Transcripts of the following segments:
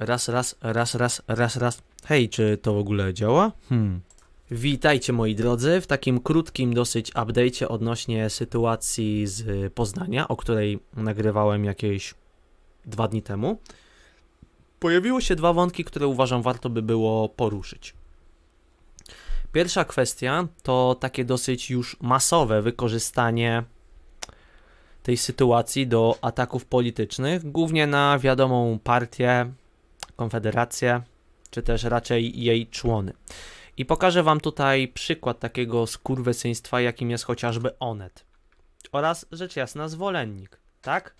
Raz, raz, raz, raz, raz, raz. Hej, czy to w ogóle działa? Hmm. Witajcie moi drodzy w takim krótkim dosyć update'cie odnośnie sytuacji z y, Poznania, o której nagrywałem jakieś dwa dni temu. Pojawiły się dwa wątki, które uważam warto by było poruszyć. Pierwsza kwestia to takie dosyć już masowe wykorzystanie tej sytuacji do ataków politycznych, głównie na wiadomą partię konfederację, czy też raczej jej człony. I pokażę Wam tutaj przykład takiego skurwysyństwa, jakim jest chociażby Onet. Oraz rzecz jasna zwolennik, tak?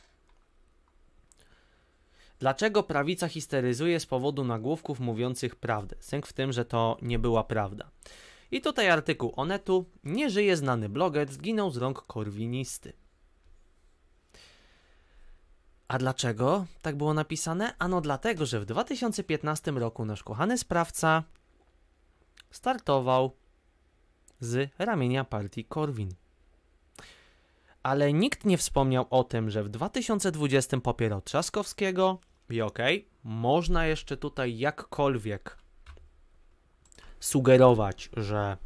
Dlaczego prawica histeryzuje z powodu nagłówków mówiących prawdę? Sęk w tym, że to nie była prawda. I tutaj artykuł Onetu. Nie żyje znany bloger, zginął z rąk korwinisty. A dlaczego tak było napisane? Ano dlatego, że w 2015 roku nasz kochany sprawca startował z ramienia partii Korwin. Ale nikt nie wspomniał o tym, że w 2020 popierał Trzaskowskiego i okej, okay, można jeszcze tutaj jakkolwiek sugerować, że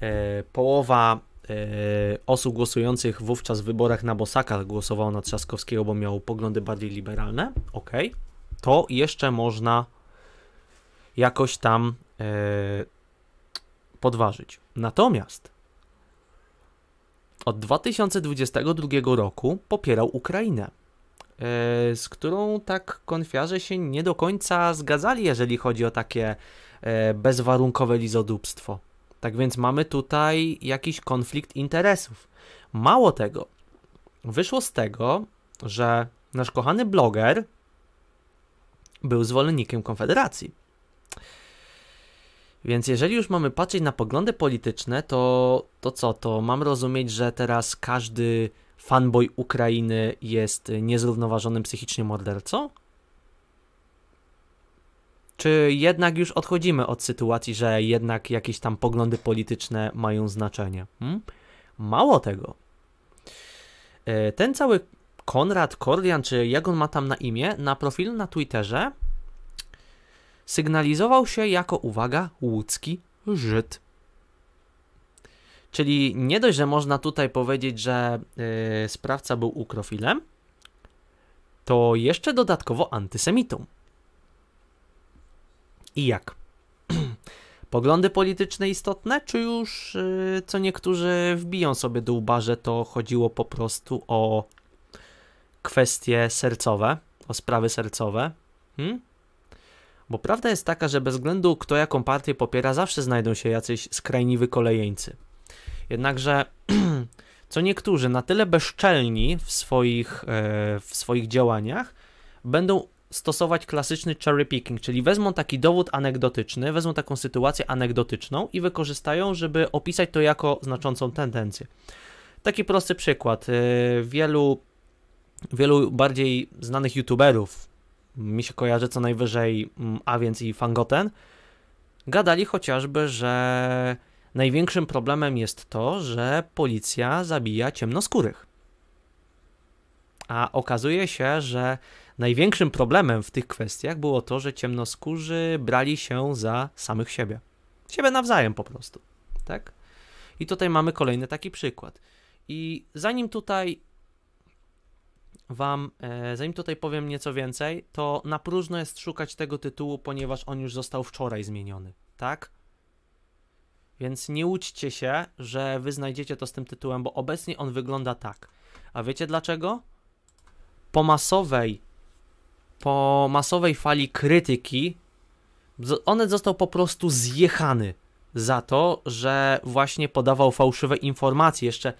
e, połowa E, osób głosujących wówczas w wyborach na Bosaka głosowało na Trzaskowskiego, bo miał poglądy bardziej liberalne, ok, to jeszcze można jakoś tam e, podważyć. Natomiast od 2022 roku popierał Ukrainę, e, z którą tak konfiarze się nie do końca zgadzali, jeżeli chodzi o takie bezwarunkowe lizodupstwo. Tak więc mamy tutaj jakiś konflikt interesów. Mało tego, wyszło z tego, że nasz kochany bloger był zwolennikiem Konfederacji. Więc jeżeli już mamy patrzeć na poglądy polityczne, to, to co? To mam rozumieć, że teraz każdy fanboy Ukrainy jest niezrównoważonym psychicznie mordercą? Czy jednak już odchodzimy od sytuacji, że jednak jakieś tam poglądy polityczne mają znaczenie? Hmm? Mało tego. E, ten cały Konrad Kordian, czy jak on ma tam na imię, na profilu na Twitterze sygnalizował się jako, uwaga, łódzki Żyd. Czyli nie dość, że można tutaj powiedzieć, że yy, sprawca był ukrofilem, to jeszcze dodatkowo antysemitą i jak? Poglądy polityczne istotne, czy już y, co niektórzy wbiją sobie do łba, że to chodziło po prostu o kwestie sercowe, o sprawy sercowe? Hmm? Bo prawda jest taka, że bez względu kto jaką partię popiera, zawsze znajdą się jacyś skrajni wykolejeńcy. Jednakże co niektórzy na tyle bezczelni w swoich, e, w swoich działaniach, będą stosować klasyczny cherry picking, czyli wezmą taki dowód anegdotyczny, wezmą taką sytuację anegdotyczną i wykorzystają, żeby opisać to jako znaczącą tendencję. Taki prosty przykład. Y, wielu, wielu bardziej znanych youtuberów, mi się kojarzy co najwyżej mm, A więc i Fangoten, gadali chociażby, że największym problemem jest to, że policja zabija ciemnoskórych. A okazuje się, że największym problemem w tych kwestiach było to, że ciemnoskórzy brali się za samych siebie. Siebie nawzajem po prostu, tak? I tutaj mamy kolejny taki przykład. I zanim tutaj wam, e, zanim tutaj powiem nieco więcej, to na próżno jest szukać tego tytułu, ponieważ on już został wczoraj zmieniony, tak? Więc nie łudźcie się, że wy znajdziecie to z tym tytułem, bo obecnie on wygląda tak. A wiecie dlaczego? Po masowej po masowej fali krytyki on został po prostu zjechany za to, że właśnie podawał fałszywe informacje. Jeszcze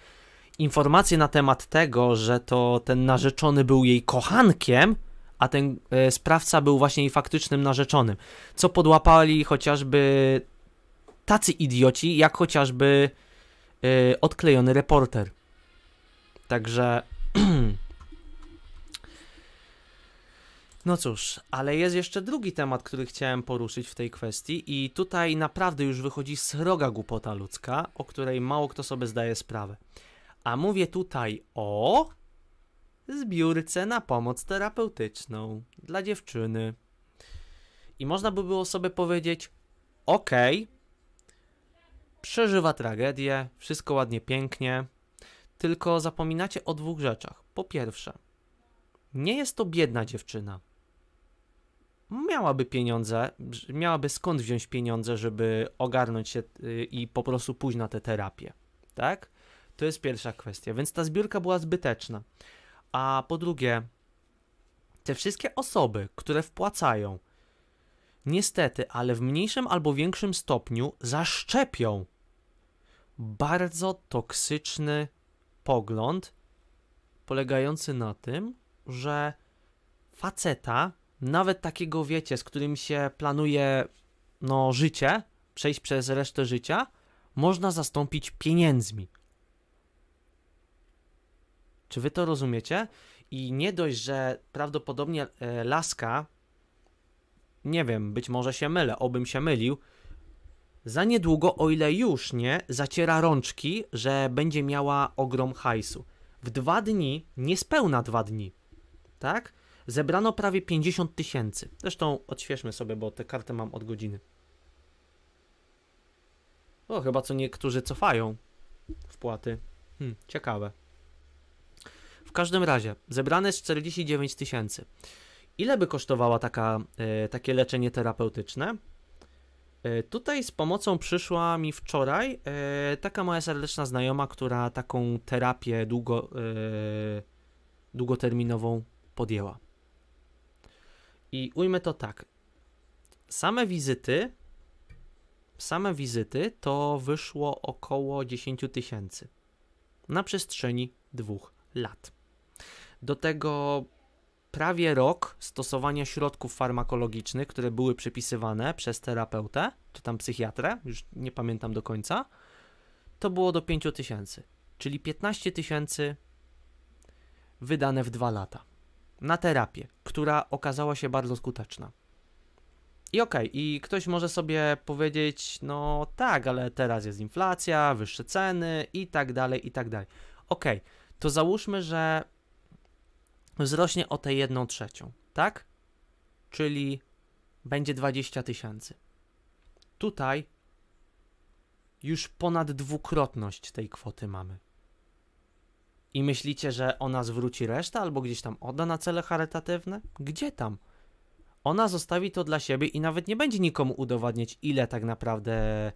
informacje na temat tego, że to ten narzeczony był jej kochankiem, a ten e, sprawca był właśnie jej faktycznym narzeczonym. Co podłapali chociażby tacy idioci, jak chociażby e, odklejony reporter. Także No cóż, ale jest jeszcze drugi temat, który chciałem poruszyć w tej kwestii, i tutaj naprawdę już wychodzi sroga głupota ludzka, o której mało kto sobie zdaje sprawę. A mówię tutaj o zbiórce na pomoc terapeutyczną dla dziewczyny. I można by było sobie powiedzieć: okej, okay, przeżywa tragedię, wszystko ładnie, pięknie, tylko zapominacie o dwóch rzeczach. Po pierwsze, nie jest to biedna dziewczyna miałaby pieniądze, miałaby skąd wziąć pieniądze, żeby ogarnąć się y, i po prostu pójść na tę terapię, tak? To jest pierwsza kwestia, więc ta zbiórka była zbyteczna. A po drugie, te wszystkie osoby, które wpłacają, niestety, ale w mniejszym albo większym stopniu zaszczepią bardzo toksyczny pogląd polegający na tym, że faceta nawet takiego, wiecie, z którym się planuje no, życie, przejść przez resztę życia, można zastąpić pieniędzmi. Czy wy to rozumiecie? I nie dość, że prawdopodobnie e, laska, nie wiem, być może się mylę, obym się mylił, za niedługo, o ile już nie, zaciera rączki, że będzie miała ogrom hajsu. W dwa dni, niespełna dwa dni, tak? Zebrano prawie 50 tysięcy. Zresztą odświeżmy sobie, bo tę kartę mam od godziny. O, chyba co niektórzy cofają wpłaty. Hmm, ciekawe. W każdym razie, zebrane jest 49 tysięcy. Ile by kosztowała taka, e, takie leczenie terapeutyczne? E, tutaj z pomocą przyszła mi wczoraj e, taka moja serdeczna znajoma, która taką terapię długo, długoterminową podjęła. I ujmę to tak. Same wizyty, same wizyty to wyszło około 10 tysięcy na przestrzeni dwóch lat. Do tego prawie rok stosowania środków farmakologicznych, które były przepisywane przez terapeutę, czy tam psychiatrę, już nie pamiętam do końca, to było do 5 tysięcy, czyli 15 tysięcy wydane w dwa lata na terapię, która okazała się bardzo skuteczna. I okej, okay, i ktoś może sobie powiedzieć, no tak, ale teraz jest inflacja, wyższe ceny i tak dalej, i tak dalej. Okej, okay, to załóżmy, że wzrośnie o tę jedną trzecią, tak? Czyli będzie 20 tysięcy. Tutaj już ponad dwukrotność tej kwoty mamy. I myślicie, że ona zwróci resztę albo gdzieś tam odda na cele charytatywne? Gdzie tam? Ona zostawi to dla siebie i nawet nie będzie nikomu udowadniać, ile tak naprawdę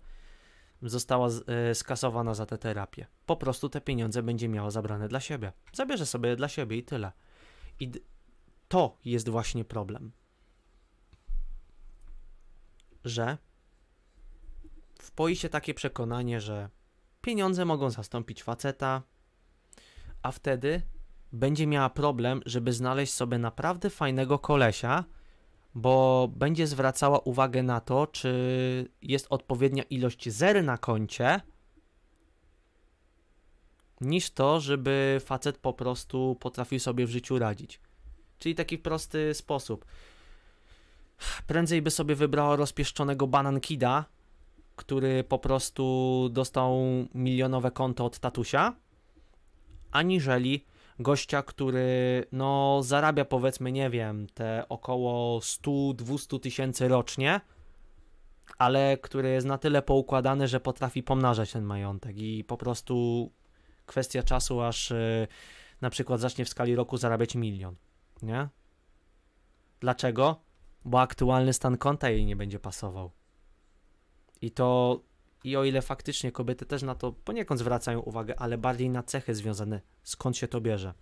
została e, skasowana za tę terapię. Po prostu te pieniądze będzie miała zabrane dla siebie. Zabierze sobie je dla siebie i tyle. I to jest właśnie problem. Że wpoi się takie przekonanie, że pieniądze mogą zastąpić faceta, a wtedy będzie miała problem, żeby znaleźć sobie naprawdę fajnego kolesia, bo będzie zwracała uwagę na to, czy jest odpowiednia ilość zer na koncie, niż to, żeby facet po prostu potrafił sobie w życiu radzić. Czyli taki prosty sposób. Prędzej by sobie wybrała rozpieszczonego banankida, który po prostu dostał milionowe konto od tatusia, aniżeli gościa, który no zarabia powiedzmy, nie wiem, te około 100-200 tysięcy rocznie, ale który jest na tyle poukładany, że potrafi pomnażać ten majątek i po prostu kwestia czasu, aż y, na przykład zacznie w skali roku zarabiać milion, nie? Dlaczego? Bo aktualny stan konta jej nie będzie pasował. I to i o ile faktycznie kobiety też na to poniekąd zwracają uwagę, ale bardziej na cechy związane, skąd się to bierze.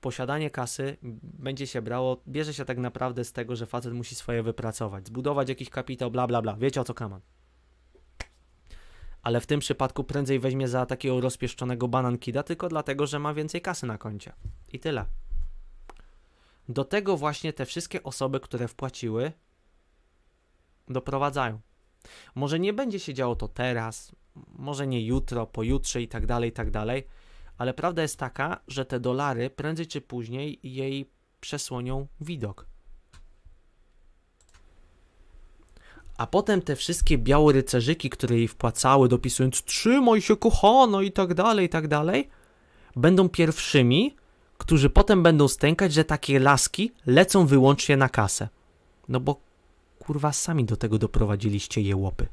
Posiadanie kasy będzie się brało, bierze się tak naprawdę z tego, że facet musi swoje wypracować, zbudować jakiś kapitał, bla bla bla. Wiecie o co kaman. Ale w tym przypadku prędzej weźmie za takiego rozpieszczonego banankida tylko dlatego, że ma więcej kasy na koncie. I tyle. Do tego właśnie te wszystkie osoby, które wpłaciły, doprowadzają. Może nie będzie się działo to teraz, może nie jutro, pojutrze i tak dalej, i tak dalej, ale prawda jest taka, że te dolary prędzej czy później jej przesłonią widok. A potem te wszystkie biało-rycerzyki, które jej wpłacały, dopisując trzymaj się kochano i tak dalej, i tak dalej, będą pierwszymi, którzy potem będą stękać, że takie laski lecą wyłącznie na kasę. No bo kurwa sami do tego doprowadziliście je łopy.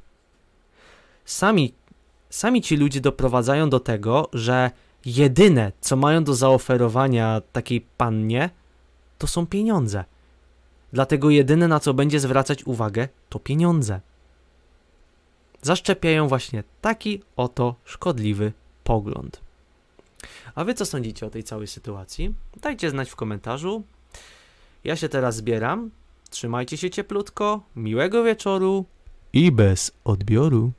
Sami, sami ci ludzie doprowadzają do tego, że jedyne, co mają do zaoferowania takiej pannie, to są pieniądze. Dlatego jedyne, na co będzie zwracać uwagę, to pieniądze. Zaszczepiają właśnie taki oto szkodliwy pogląd. A wy co sądzicie o tej całej sytuacji? Dajcie znać w komentarzu. Ja się teraz zbieram, Trzymajcie się cieplutko, miłego wieczoru i bez odbioru.